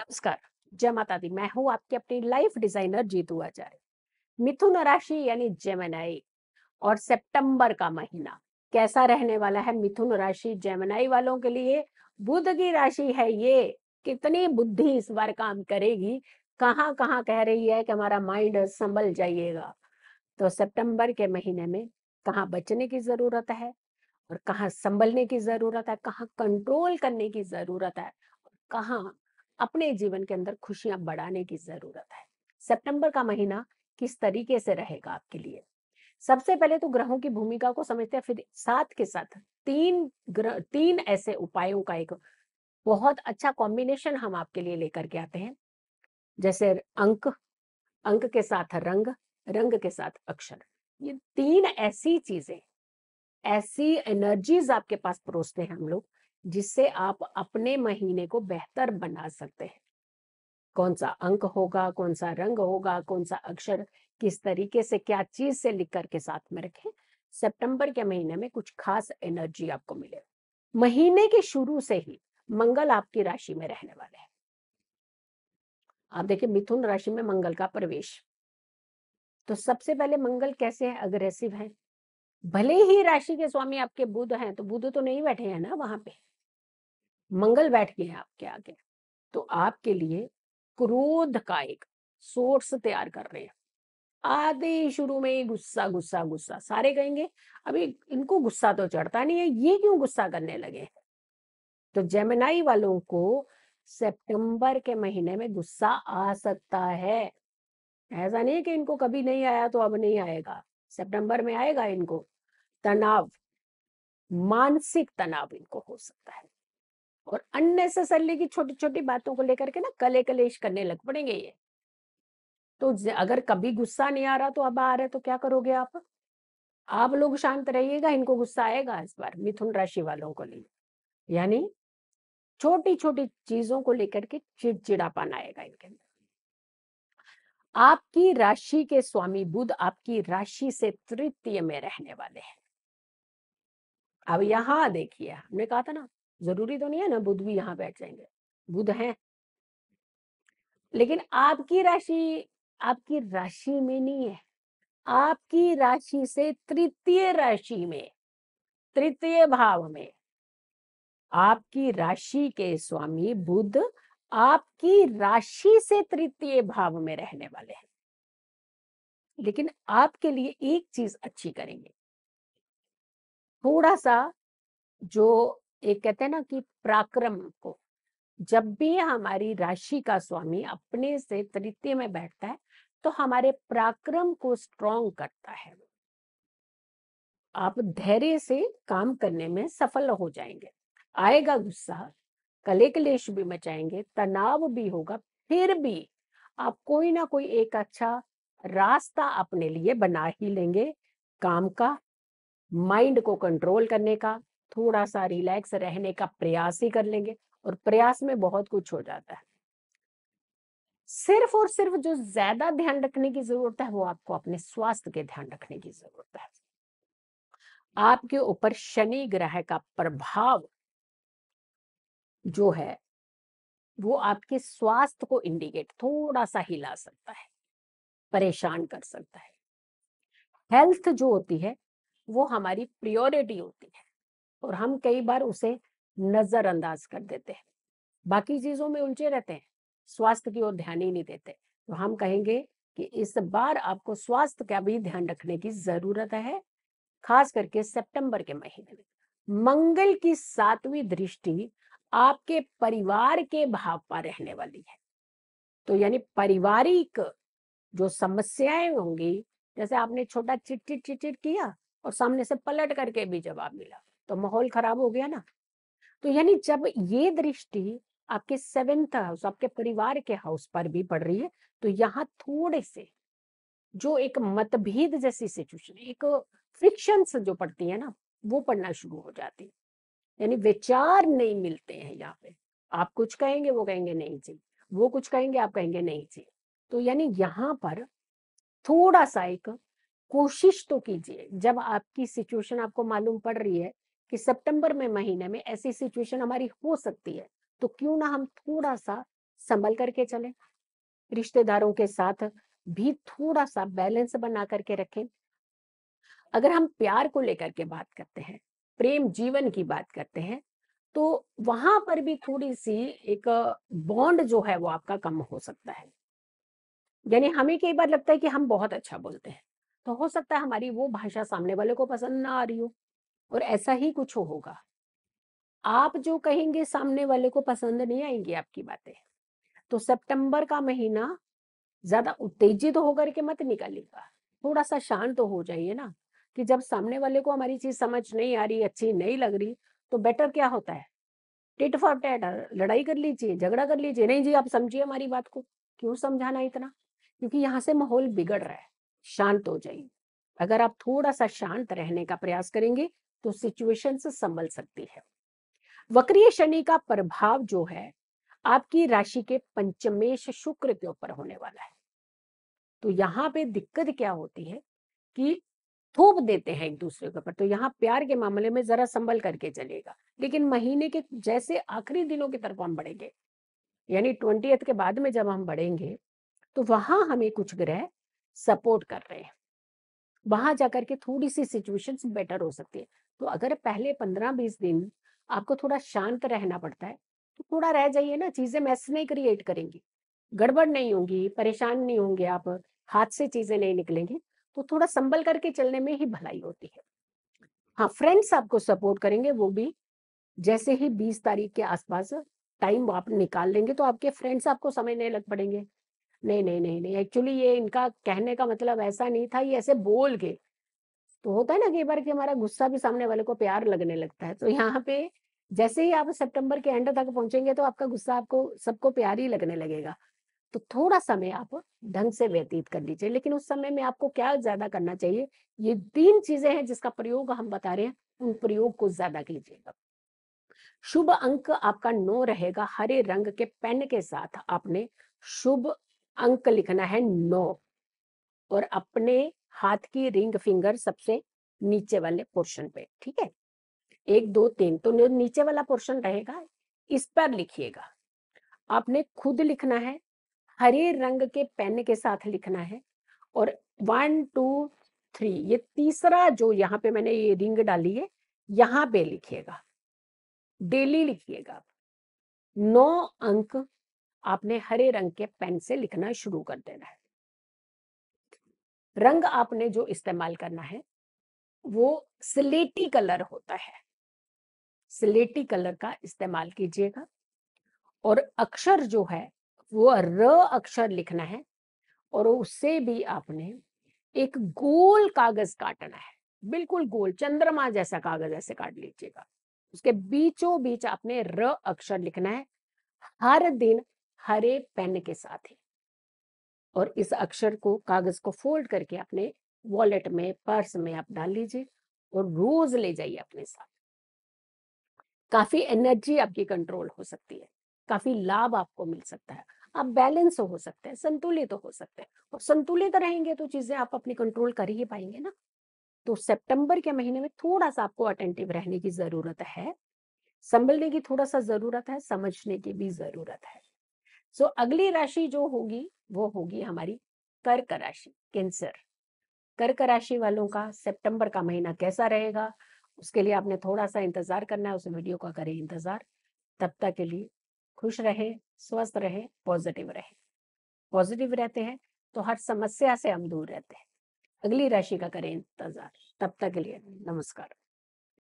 नमस्कार जय माता दी मैं हूँ आपकी अपनी लाइफ डिजाइनर जीतू आचार्य मिथुन राशि यानी जेमनाई और सितंबर का महीना कैसा रहने वाला है मिथुन राशि जेमनाई वालों के लिए बुध की राशि है ये कितनी बुद्धि इस बार काम करेगी कहाँ कहाँ कह रही है कि हमारा माइंड संभल जाइएगा तो सितंबर के महीने में कहाँ बचने की जरूरत है और कहाँ संभलने की जरूरत है कहाँ कंट्रोल करने की जरूरत है और कहाँ अपने जीवन के अंदर खुशियां बढ़ाने की जरूरत है सितंबर का महीना किस तरीके से रहेगा आपके लिए सबसे पहले तो ग्रहों की भूमिका को समझते हैं फिर साथ के साथ तीन ग्रह तीन ऐसे उपायों का एक बहुत अच्छा कॉम्बिनेशन हम आपके लिए लेकर के आते हैं जैसे अंक अंक के साथ रंग रंग के साथ अक्षर ये तीन ऐसी चीजें ऐसी एनर्जीज आपके पास परोसते हैं हम लोग जिससे आप अपने महीने को बेहतर बना सकते हैं कौन सा अंक होगा कौन सा रंग होगा कौन सा अक्षर किस तरीके से क्या चीज से लिख करके साथ में रखें सितंबर के महीने में कुछ खास एनर्जी आपको मिले महीने के शुरू से ही मंगल आपकी राशि में रहने वाले हैं आप देखिए मिथुन राशि में मंगल का प्रवेश तो सबसे पहले मंगल कैसे है अग्रेसिव है भले ही राशि के स्वामी आपके बुध हैं तो बुध तो नहीं बैठे हैं ना वहां पे मंगल बैठ गया आपके आगे तो आपके लिए क्रोध का एक सोर्स तैयार कर रहे हैं आधे शुरू में गुस्सा गुस्सा गुस्सा सारे कहेंगे अभी इनको गुस्सा तो चढ़ता नहीं है ये क्यों गुस्सा करने लगे तो जेमिनाई वालों को सितंबर के महीने में गुस्सा आ सकता है ऐसा नहीं है कि इनको कभी नहीं आया तो अब नहीं आएगा सितंबर में आएगा इनको तनाव मानसिक तनाव इनको हो सकता है और अननेसेसरली की छोटी छोटी बातों को लेकर के ना कले कलेश करने लग पड़ेंगे ये तो अगर कभी गुस्सा नहीं आ रहा तो अब आ रहा है तो क्या करोगे आप आप लोग शांत रहिएगा इनको गुस्सा आएगा इस बार मिथुन राशि वालों को लिए यानी छोटी छोटी चीजों को लेकर के चिड़चिड़ापन आएगा इनके अंदर आपकी राशि के स्वामी बुध आपकी राशि से तृतीय में रहने वाले हैं अब यहां देखिए हमने कहा था ना जरूरी तो नहीं है ना बुध भी यहाँ बैठ जाएंगे बुध हैं लेकिन आपकी राशि आपकी राशि में नहीं है आपकी राशि से तृतीय राशि में तृतीय भाव में आपकी राशि के स्वामी बुद्ध आपकी राशि से तृतीय भाव में रहने वाले हैं लेकिन आपके लिए एक चीज अच्छी करेंगे थोड़ा सा जो एक कहते हैं ना कि पराक्रम को जब भी हमारी राशि का स्वामी अपने से तृतीय में बैठता है तो हमारे पराक्रम को स्ट्रॉन्ग करता है आप धैर्य से काम करने में सफल हो जाएंगे आएगा गुस्सा कले कलेश भी मचाएंगे तनाव भी होगा फिर भी आप कोई ना कोई एक अच्छा रास्ता अपने लिए बना ही लेंगे काम का माइंड को कंट्रोल करने का थोड़ा सा रिलैक्स रहने का प्रयास ही कर लेंगे और प्रयास में बहुत कुछ हो जाता है सिर्फ और सिर्फ जो ज्यादा ध्यान रखने की जरूरत है वो आपको अपने स्वास्थ्य के ध्यान रखने की जरूरत है आपके ऊपर शनि ग्रह का प्रभाव जो है वो आपके स्वास्थ्य को इंडिकेट थोड़ा सा हिला सकता है परेशान कर सकता है हेल्थ जो होती है वो हमारी प्रियोरिटी होती है और हम कई बार उसे नजरअंदाज कर देते हैं बाकी चीजों में उलझे रहते हैं स्वास्थ्य की ओर ध्यान ही नहीं देते तो हम कहेंगे कि इस बार आपको स्वास्थ्य का भी ध्यान रखने की जरूरत है खास करके सितंबर के महीने में मंगल की सातवीं दृष्टि आपके परिवार के भाव पर रहने वाली है तो यानी पारिवारिक जो समस्याएं होंगी जैसे आपने छोटा चिट चिट चिट किया और सामने से पलट करके भी जवाब मिला तो माहौल खराब हो गया ना तो यानी जब ये दृष्टि आपके सेवेंथ हाउस आपके परिवार के हाउस पर भी पड़ रही है तो यहाँ थोड़े से जो एक मतभेद जैसी सिचुएशन एक फ्रिक्शन जो पड़ती है ना वो पड़ना शुरू हो जाती है यानी विचार नहीं मिलते हैं यहाँ पे आप कुछ कहेंगे वो कहेंगे नहीं जी वो कुछ कहेंगे आप कहेंगे नहीं जी तो यानी यहाँ पर थोड़ा सा एक कोशिश तो कीजिए जब आपकी सिचुएशन आपको मालूम पड़ रही है कि सितंबर में महीने में ऐसी सिचुएशन हमारी हो सकती है तो क्यों ना हम थोड़ा सा संभल करके चलें रिश्तेदारों के साथ भी थोड़ा सा बैलेंस बना करके रखें अगर हम प्यार को लेकर के बात करते हैं प्रेम जीवन की बात करते हैं तो वहां पर भी थोड़ी सी एक बॉन्ड जो है वो आपका कम हो सकता है यानी हमें कई बार लगता है कि हम बहुत अच्छा बोलते हैं तो हो सकता है हमारी वो भाषा सामने वाले को पसंद ना आ रही हो और ऐसा ही कुछ हो होगा आप जो कहेंगे सामने वाले को पसंद नहीं आएंगी आपकी बातें तो सितंबर का महीना ज्यादा उत्तेजित तो होकर के मत निकालेगा थोड़ा सा शांत तो हो जाइए ना कि जब सामने वाले को हमारी चीज समझ नहीं आ रही अच्छी नहीं लग रही तो बेटर क्या होता है टिट फॉर टैट लड़ाई कर लीजिए झगड़ा कर लीजिए नहीं जी आप समझिए हमारी बात को क्यों समझाना इतना क्योंकि यहाँ से माहौल बिगड़ रहा है शांत हो जाइए अगर आप थोड़ा सा शांत रहने का प्रयास करेंगे तो सिचुएशन से संभल सकती है वक्रीय शनि का प्रभाव जो है आपकी राशि के पंचमेश शुक्र के ऊपर होने वाला है तो यहाँ पे दिक्कत क्या होती है कि थोप देते हैं एक दूसरे के ऊपर तो यहाँ प्यार के मामले में जरा संभल करके चलेगा लेकिन महीने के जैसे आखिरी दिनों की तरफ हम बढ़ेंगे यानी ट्वेंटी के बाद में जब हम बढ़ेंगे तो वहां हमें कुछ ग्रह सपोर्ट कर रहे हैं वहां जाकर के थोड़ी सी सिचुएशन बेटर हो सकती है तो अगर पहले पंद्रह बीस दिन आपको थोड़ा शांत रहना पड़ता है तो थोड़ा रह जाइए ना चीजें मैस नहीं क्रिएट करेंगी गड़बड़ नहीं होंगी परेशान नहीं होंगे आप हाथ से चीजें नहीं निकलेंगे तो थोड़ा संभल करके चलने में ही भलाई होती है हाँ फ्रेंड्स आपको सपोर्ट करेंगे वो भी जैसे ही बीस तारीख के आसपास टाइम आप निकाल लेंगे तो आपके फ्रेंड्स आपको समझने लग पड़ेंगे नहीं नहीं नहीं नहीं एक्चुअली ये इनका कहने का मतलब ऐसा नहीं था ये ऐसे बोल के तो होता है ना कई बार कि हमारा गुस्सा भी सामने वाले को प्यार लगने लगता है तो यहाँ पे जैसे ही आप सितंबर के एंड तक पहुंचेंगे तो आपका गुस्सा आपको सबको प्यार ही लगने लगेगा तो थोड़ा समय आप ढंग से व्यतीत कर लीजिए लेकिन उस समय में आपको क्या ज्यादा करना चाहिए ये तीन चीजें हैं जिसका प्रयोग हम बता रहे हैं उन प्रयोग को ज्यादा कीजिएगा शुभ अंक आपका नो रहेगा हरे रंग के पेन के साथ आपने शुभ अंक लिखना है नौ और अपने हाथ की रिंग फिंगर सबसे नीचे वाले पोर्शन पे ठीक है एक दो तीन तो नीचे वाला पोर्शन रहेगा इस पर लिखिएगा आपने खुद लिखना है हरे रंग के पेन के साथ लिखना है और वन टू थ्री ये तीसरा जो यहाँ पे मैंने ये रिंग डाली है यहाँ पे लिखिएगा डेली लिखिएगा नौ अंक आपने हरे रंग के पेन से लिखना शुरू कर देना है रंग आपने जो इस्तेमाल करना है वो स्लेटी कलर होता है स्लेटी कलर का इस्तेमाल कीजिएगा और अक्षर जो है वो र अक्षर लिखना है और उससे भी आपने एक गोल कागज काटना है बिल्कुल गोल चंद्रमा जैसा कागज ऐसे काट लीजिएगा उसके बीचों बीच आपने र अक्षर लिखना है हर दिन हरे पेन के साथ ही और इस अक्षर को कागज को फोल्ड करके अपने वॉलेट में पर्स में आप डाल लीजिए और रोज ले जाइए अपने साथ काफी एनर्जी आपकी कंट्रोल हो सकती है काफी लाभ आपको मिल सकता है आप बैलेंस हो सकते हैं संतुलित तो हो सकते हैं और संतुलित रहेंगे तो चीजें आप अपनी कंट्रोल कर ही पाएंगे ना तो सितंबर के महीने में थोड़ा सा आपको अटेंटिव रहने की जरूरत है संभलने की थोड़ा सा जरूरत है समझने की भी जरूरत है सो so, अगली राशि जो होगी वो होगी हमारी कर्क राशि कैंसर कर्क राशि वालों का सितंबर का महीना कैसा रहेगा उसके लिए आपने थोड़ा सा इंतजार करना है उस वीडियो का करें इंतजार तब तक के लिए खुश रहे स्वस्थ रहे पॉजिटिव रहे पॉजिटिव रहते हैं तो हर समस्या से हम दूर रहते हैं अगली राशि का करें इंतजार तब तक के लिए नमस्कार